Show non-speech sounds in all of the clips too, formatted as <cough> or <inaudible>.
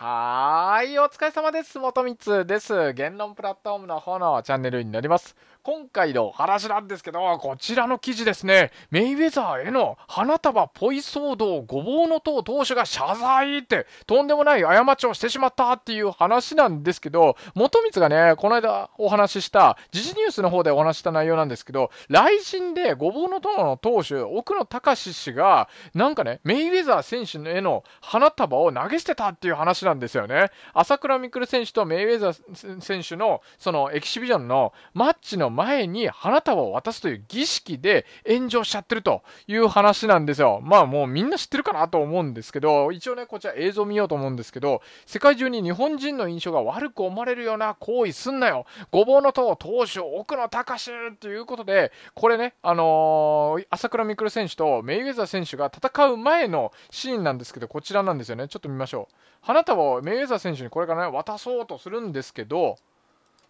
好。はい、お疲れ様です。元光です。言論プラットフォームの方のチャンネルになります。今回の話なんですけど、こちらの記事ですね。メイウェザーへの花束ポイ騒動、ごぼうの党党首が謝罪って、とんでもない過ちをしてしまったっていう話なんですけど、元光がね、この間お話しした、時事ニュースの方でお話した内容なんですけど、来陣でごぼうの党の党首、奥野隆氏が、なんかね、メイウェザー選手への花束を投げ捨てたっていう話なんですよね。朝倉未来選手とメイウェザー選手のそのエキシビジョンのマッチの前に花束を渡すという儀式で炎上しちゃってるという話なんですよ。まあもうみんな知ってるかなと思うんですけど、一応ね、こちら映像見ようと思うんですけど、世界中に日本人の印象が悪く思われるような行為すんなよ。ごぼうの塔、投手奥野隆ということで、これね、あのー、朝倉未来選手とメイウェザー選手が戦う前のシーンなんですけど、こちらなんですよね。ちょっと見ましょう。花束をメイウェザー選手手にこれからね渡そうとするんですけど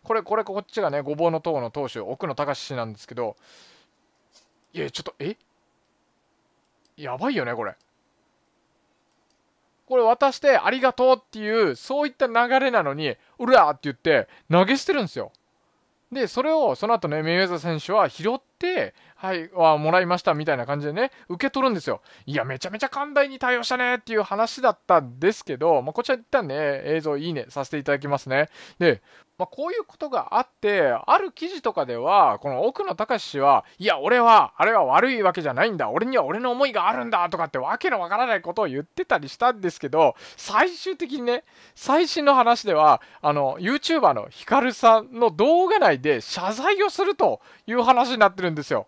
これこれこっちがねごぼうの塔の投手奥野隆史なんですけどいやちょっとえやばいよねこれこれ渡してありがとうっていうそういった流れなのにうらーって言って投げ捨てるんですよでそれをその後ねメイウェザー選手は拾って、はい、あもらいましたみたいな感じでね、受け取るんですよ。いや、めちゃめちゃ寛大に対応したねっていう話だったんですけど、まあ、こちら一旦ね、映像いいねさせていただきますね。で、まあ、こういうことがあって、ある記事とかでは、この奥野隆氏は、いや、俺は、あれは悪いわけじゃないんだ、俺には俺の思いがあるんだとかってわけのわからないことを言ってたりしたんですけど、最終的にね、最新の話では、あの、YouTuber のヒカルさんの動画内で謝罪をするという話になってるんでするんですよ。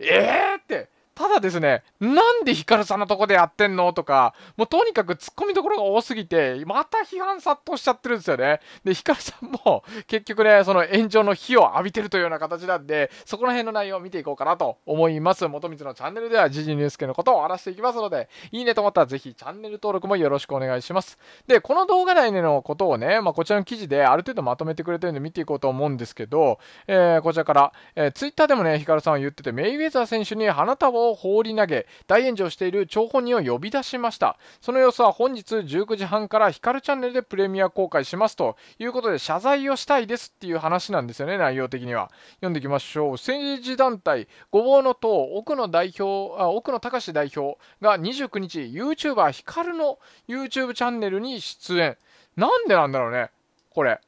えーってただですね、なんでヒカルさんのとこでやってんのとか、もうとにかくツッコミどころが多すぎて、また批判殺到しちゃってるんですよね。で、ヒカルさんも結局ね、その炎上の火を浴びてるというような形なんで、そこら辺の内容を見ていこうかなと思います。元光のチャンネルでは時事ニュース系のことをらしていきますので、いいねと思ったらぜひチャンネル登録もよろしくお願いします。で、この動画内でのことをね、まあ、こちらの記事である程度まとめてくれてるんで見ていこうと思うんですけど、えー、こちらから、えー、Twitter でもね、ヒカルさんは言ってて、メイウェザー選手に花束をを放り投げ大炎上している張本人を呼び出しましたその様子は本日19時半から光チャンネルでプレミア公開しますということで謝罪をしたいですっていう話なんですよね内容的には読んでいきましょう政治団体ごぼうの党奥野代表あ奥野隆代表が29日 YouTuber 光の YouTube チャンネルに出演なんでなんだろうねこれ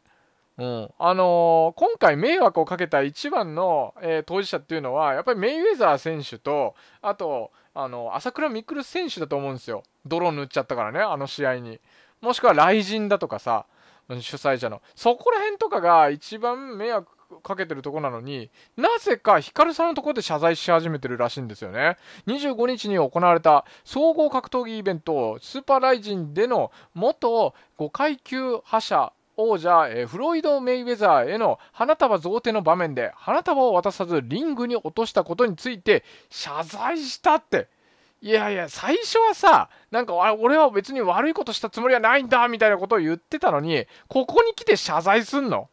うん、あのー、今回、迷惑をかけた一番の、えー、当事者っていうのは、やっぱりメイウェザー選手と、あと、あのー、朝倉未来選手だと思うんですよ、泥塗っちゃったからね、あの試合に。もしくは雷神だとかさ、主催者の、そこら辺とかが一番迷惑かけてるとこなのになぜかヒカルさんのとこで謝罪し始めてるらしいんですよね25日に行われた総合格闘技イベントスーパーライジンでの元5階級覇者王者、えー、フロイド・メイウェザーへの花束贈呈の場面で花束を渡さずリングに落としたことについて謝罪したっていやいや最初はさなんか俺は別に悪いことしたつもりはないんだみたいなことを言ってたのにここに来て謝罪すんの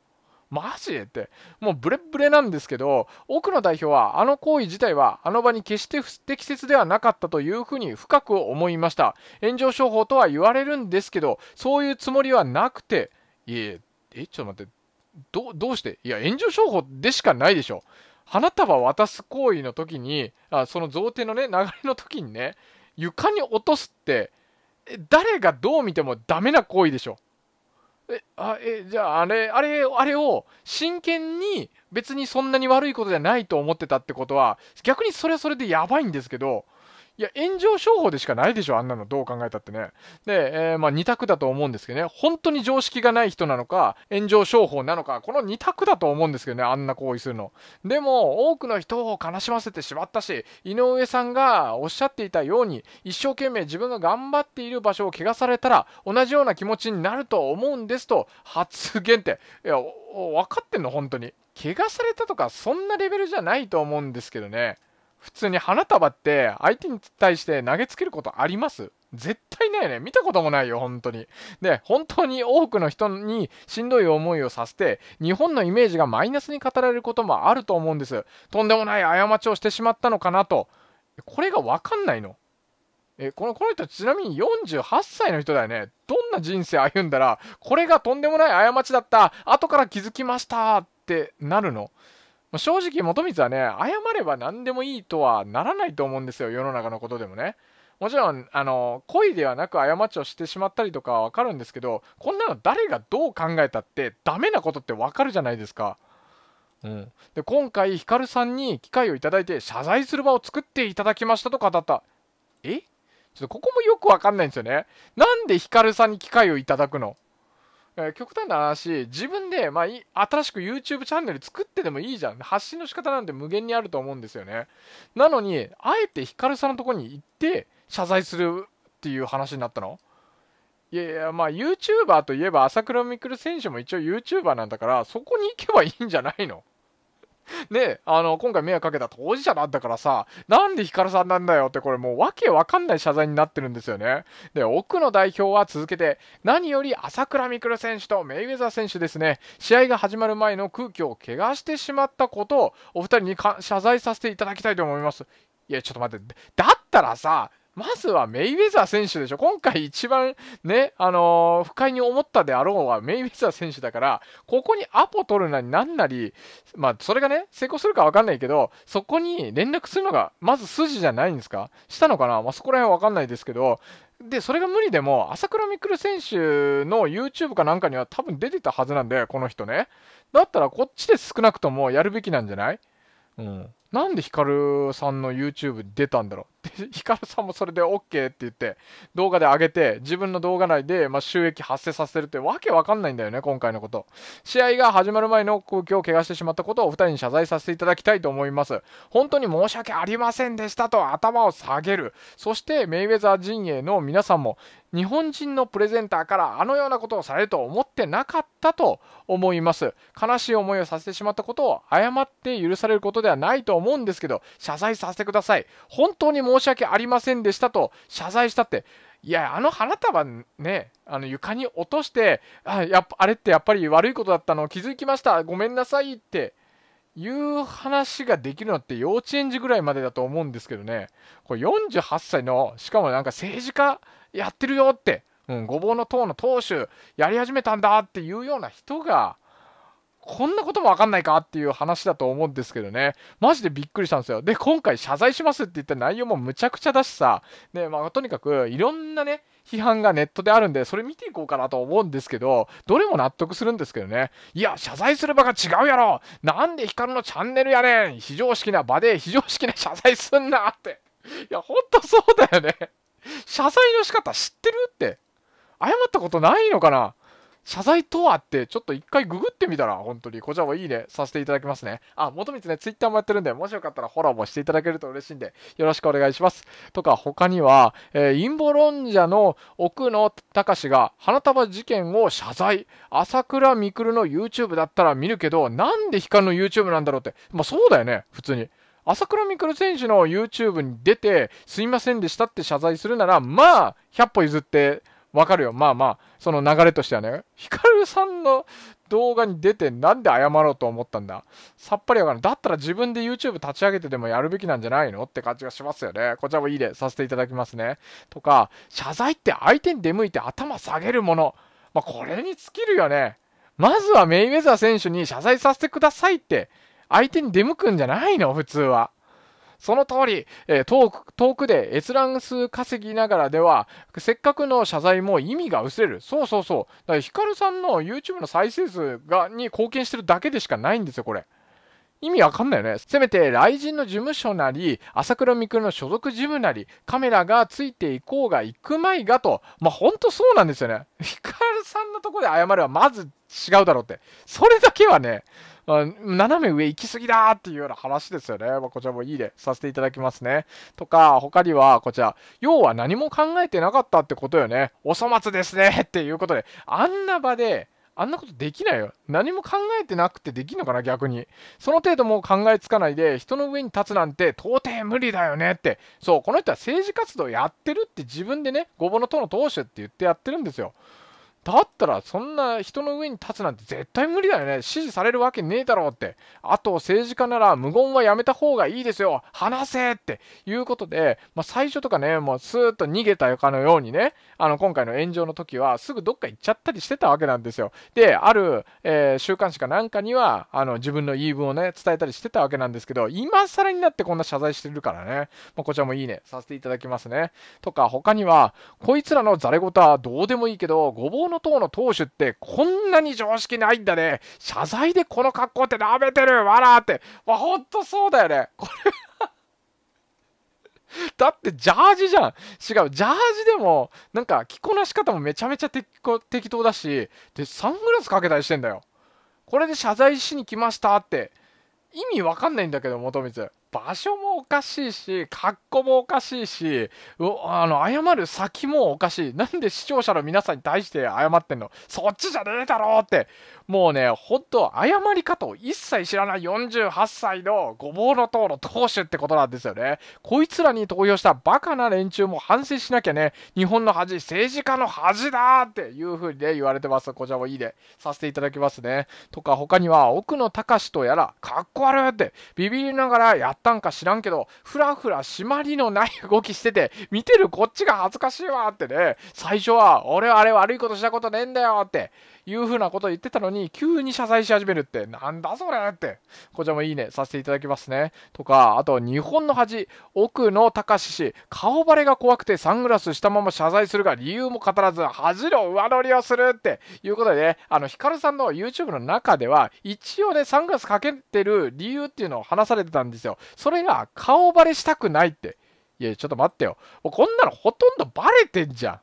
マジってもうブレブレなんですけど奥野代表はあの行為自体はあの場に決して不適切ではなかったというふうに深く思いました炎上商法とは言われるんですけどそういうつもりはなくていえ、え、ちょっと待って、どどうしていや、援助商法でしかないでしょ。花束渡す行為の時に、あその贈呈のね、流れの時にね、床に落とすって、誰がどう見てもダメな行為でしょ。え、あ、え、じゃあ、あれ、あれ、あれを真剣に別にそんなに悪いことじゃないと思ってたってことは、逆にそれはそれでやばいんですけど、いや、炎上商法でしかないでしょ、あんなの、どう考えたってね。で、えー、まあ、2択だと思うんですけどね、本当に常識がない人なのか、炎上商法なのか、この2択だと思うんですけどね、あんな行為するの。でも、多くの人を悲しませてしまったし、井上さんがおっしゃっていたように、一生懸命自分が頑張っている場所を汚されたら、同じような気持ちになると思うんですと、発言って、いや、分かってんの、本当に。怪我されたとか、そんなレベルじゃないと思うんですけどね。普通に花束って相手に対して投げつけることあります絶対ないよね。見たこともないよ、本当に。で、本当に多くの人にしんどい思いをさせて、日本のイメージがマイナスに語られることもあると思うんです。とんでもない過ちをしてしまったのかなと。これがわかんないの。え、この、この人ちなみに48歳の人だよね。どんな人生歩んだら、これがとんでもない過ちだった。後から気づきましたってなるの。正直、元光はね、謝れば何でもいいとはならないと思うんですよ、世の中のことでもね。もちろん、あの、故意ではなく過ちをしてしまったりとかはわかるんですけど、こんなの誰がどう考えたって、ダメなことってわかるじゃないですか。うん、で今回、ヒカルさんに機会をいただいて謝罪する場を作っていただきましたと語った。えちょっとここもよくわかんないんですよね。なんでヒカルさんに機会をいただくのえ極端な話、自分で、まあ、新しく YouTube チャンネル作ってでもいいじゃん。発信の仕方なんて無限にあると思うんですよね。なのに、あえてヒカルさんのとこに行って謝罪するっていう話になったのいやいや、まあ YouTuber といえば朝倉未来選手も一応 YouTuber なんだから、そこに行けばいいんじゃないので、<laughs> あの、今回迷惑かけた当事者なんだからさ、なんでヒカルさんなんだよって、これもうわけわかんない謝罪になってるんですよね。で、奥の代表は続けて、何より朝倉未来選手とメイウェザー選手ですね、試合が始まる前の空気を怪我してしまったことを、お二人に謝罪させていただきたいと思います。いや、ちょっと待って、だったらさ、まずはメイウェザー選手でしょ。今回一番ね、あのー、不快に思ったであろうはメイウェザー選手だから、ここにアポ取るなりなんなり、まあ、それがね、成功するかわかんないけど、そこに連絡するのが、まず筋じゃないんですかしたのかなまあ、そこら辺はわかんないですけど、で、それが無理でも、朝倉未来選手の YouTube かなんかには多分出てたはずなんで、この人ね。だったらこっちで少なくともやるべきなんじゃないうん。なんでヒカルさんの YouTube 出たんだろうで、ヒカルさんもそれで OK って言って、動画で上げて、自分の動画内で、まあ、収益発生させてるってわけわかんないんだよね、今回のこと。試合が始まる前の空気を怪我してしまったことをお二人に謝罪させていただきたいと思います。本当に申し訳ありませんでしたと頭を下げる。そして、メイウェザー陣営の皆さんも、日本人のプレゼンターからあのようなことをされると思ってなかったと思います悲しい思いをさせてしまったことを謝って許されることではないと思うんですけど謝罪させてください本当に申し訳ありませんでしたと謝罪したって、いや、あの花束ね、あの床に落として、あやっぱあれってやっぱり悪いことだったの気づきました、ごめんなさいっていう話ができるのって幼稚園児ぐらいまでだと思うんですけどね、これ48歳の、しかもなんか政治家やってるよって、うん、ごぼうの党の党首やり始めたんだっていうような人が、こんなこともわかんないかっていう話だと思うんですけどね。マジでびっくりしたんですよ。で、今回謝罪しますって言った内容もむちゃくちゃだしさ。で、まあ、とにかく、いろんなね、批判がネットであるんで、それ見ていこうかなと思うんですけど、どれも納得するんですけどね。いや、謝罪する場が違うやろなんでヒカルのチャンネルやねん非常識な場で非常識な謝罪すんなって。いや、ほんとそうだよね。謝罪の仕方知ってるって。謝ったことないのかな謝罪とはって、ちょっと一回ググってみたら、本当に、こちらもいいね、させていただきますね。あ、も光ね、ツイッターもやってるんで、もしよかったらフォローもしていただけると嬉しいんで、よろしくお願いします。とか、他には、えー、陰謀論者の奥野隆が花束事件を謝罪、朝倉未来の YouTube だったら見るけど、なんで光の YouTube なんだろうって、まあそうだよね、普通に。朝倉未来選手の YouTube に出て、すいませんでしたって謝罪するなら、まあ、100歩譲って、わかるよ。まあまあ、その流れとしてはね、ヒカルさんの動画に出て、なんで謝ろうと思ったんださっぱりわからん。だったら自分で YouTube 立ち上げてでもやるべきなんじゃないのって感じがしますよね。こちらもいいでさせていただきますね。とか、謝罪って相手に出向いて頭下げるもの。まあ、これに尽きるよね。まずはメイウェザー選手に謝罪させてくださいって、相手に出向くんじゃないの普通は。その通り、え遠く遠くで閲覧数稼ぎながらでは、せっかくの謝罪も意味が薄れる。そうそうそう。だからヒカルさんの YouTube の再生数がに貢献してるだけでしかないんですよ、これ。意味わかんないよね。せめて、雷神の事務所なり、朝倉未来の所属事務なり、カメラがついていこうが、行くまいがと、まあ、ほんとそうなんですよね。ヒカルさんのとこで謝るはまず違うだろうって。それだけはね、斜め上行き過ぎだっていうような話ですよね。まあ、こちらもいいでさせていただきますね。とか、他には、こちら、要は何も考えてなかったってことよね。お粗末ですねっていうことで、あんな場で、あんなことできないよ。何も考えてなくてできんのかな、逆に。その程度も考えつかないで、人の上に立つなんて到底無理だよねって。そう、この人は政治活動やってるって自分でね、ごぼの党の党首って言ってやってるんですよ。だったらそんな人の上に立つなんて絶対無理だよね支持されるわけねえだろうってあと政治家なら無言はやめた方がいいですよ話せっていうことで、まあ、最初とかねもうスーッと逃げたかのようにねあの今回の炎上の時はすぐどっか行っちゃったりしてたわけなんですよである、えー、週刊誌かなんかにはあの自分の言い分をね伝えたりしてたわけなんですけど今更になってこんな謝罪してるからね、まあ、こちらもいいねさせていただきますねとか他にはこいつらのざれ言はどうでもいいけどごぼうの党の党首ってこんなに常識ないんだね。謝罪でこの格好って舐めてるわらって。まあ、ほんとそうだよね。これ <laughs> だってジャージじゃん違うジャージでもなんか着こなし方もめちゃめちゃ適当だしでサングラスかけたりしてんだよこれで謝罪しに来ましたって意味わかんないんだけど元光場所もおかしいし、格好もおかしいし、あの、謝る先もおかしい。なんで視聴者の皆さんに対して謝ってんのそっちじゃねえだろうって。もうね、ほんと、謝り方を一切知らない48歳のごぼうの党の党首ってことなんですよね。こいつらに投票したバカな連中も反省しなきゃね、日本の恥、政治家の恥だっていう風にね、言われてます。こちらもいいで、ね、させていただきますね。とか、他には、奥野隆とやら、かっこ悪いって、ビビりながらやってったんか知らんけど、ふらふら締まりのない動きしてて、見てるこっちが恥ずかしいわってね、最初は、俺はあれ悪いことしたことねえんだよっていう風なこと言ってたのに、急に謝罪し始めるって、なんだそれって、こちらもいいね、させていただきますね。とか、あと、日本の恥、奥野隆氏、顔バレが怖くてサングラスしたまま謝罪するが、理由も語らず、恥の上乗りをするっていうことで、ね、あの、ヒカルさんの YouTube の中では、一応ね、サングラスかけてる理由っていうのを話されてたんですよ。それが顔バレしたくないって。いや、ちょっと待ってよ。もうこんなのほとんどバレてんじゃん。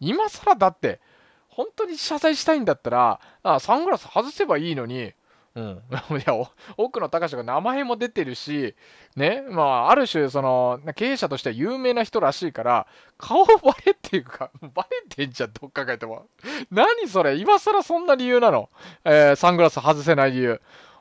今更だって、本当に謝罪したいんだったら、あサングラス外せばいいのに、うん、<laughs> いや奥野隆が名前も出てるし、ねまあ、ある種その経営者としては有名な人らしいから顔バレっていうかバレてんじゃんどっか書いても何それ今更そんな理由なの、えー、サングラス外せない理由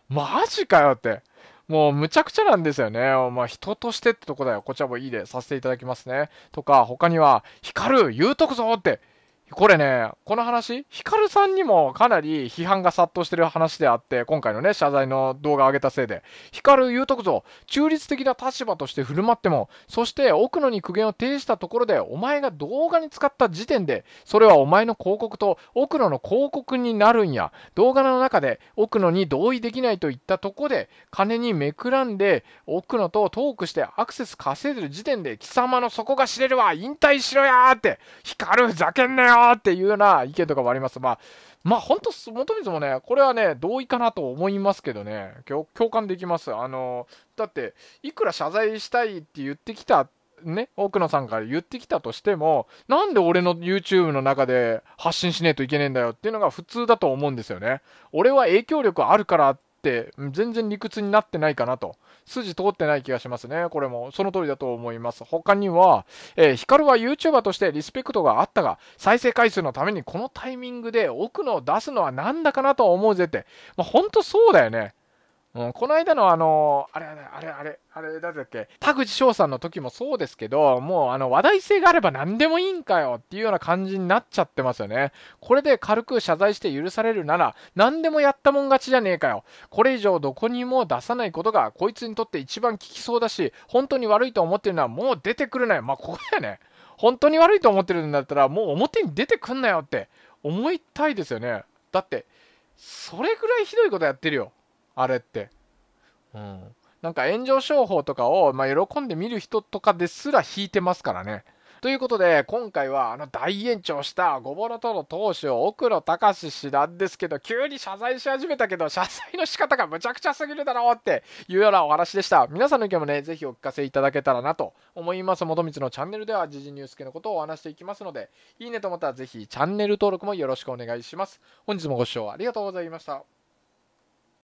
マジかよってもうむちゃくちゃなんですよね。まあ、人としてってとこだよ。こちらもいいでさせていただきますね。とか、他には、光る言うとくぞってこれね、この話、ヒカルさんにもかなり批判が殺到してる話であって、今回のね、謝罪の動画を上げたせいで、ヒカル言うとくぞ、中立的な立場として振る舞っても、そして奥野に苦言を呈したところで、お前が動画に使った時点で、それはお前の広告と奥野の広告になるんや、動画の中で奥野に同意できないといったとこで、金にめくらんで、奥野とトークしてアクセス稼いでる時点で、貴様の底が知れるわ、引退しろやーって、ヒカルふざけんなよよっていうような意見とかもあります。まあ、まあ、ほんと、元水もね、これはね、同意かなと思いますけどね、共感できます。あの、だって、いくら謝罪したいって言ってきたね、奥野さんから言ってきたとしても、なんで俺の YouTube の中で発信しねえといけねえんだよっていうのが普通だと思うんですよね。俺は影響力あるからっ、全然理屈になってないかなと。筋通ってない気がしますね。これも、その通りだと思います。他には、えー、ヒカルは YouTuber としてリスペクトがあったが、再生回数のためにこのタイミングで奥の出すのはなんだかなと思うぜって。まあ、ほんとそうだよね。うん、この間のあの、あれあれあれあれ、あれだっけ、田口翔さんの時もそうですけど、もうあの話題性があれば何でもいいんかよっていうような感じになっちゃってますよね。これで軽く謝罪して許されるなら、何でもやったもん勝ちじゃねえかよ。これ以上どこにも出さないことがこいつにとって一番効きそうだし、本当に悪いと思ってるのはもう出てくるなよ。まあ、ここよね。本当に悪いと思ってるんだったら、もう表に出てくんなよって思いたいですよね。だって、それぐらいひどいことやってるよ。あれって。うん。なんか炎上商法とかを、まあ、喜んで見る人とかですら引いてますからね。ということで、今回はあの大延長したごぼろとの投手を奥野隆氏なんですけど、急に謝罪し始めたけど、謝罪の仕方がむちゃくちゃすぎるだろうっていうようなお話でした。皆さんの意見もね、ぜひお聞かせいただけたらなと思います。元光のチャンネルでは、時事ニュース系のことをお話していきますので、いいねと思ったらぜひチャンネル登録もよろしくお願いします。本日もご視聴ありがとうございました。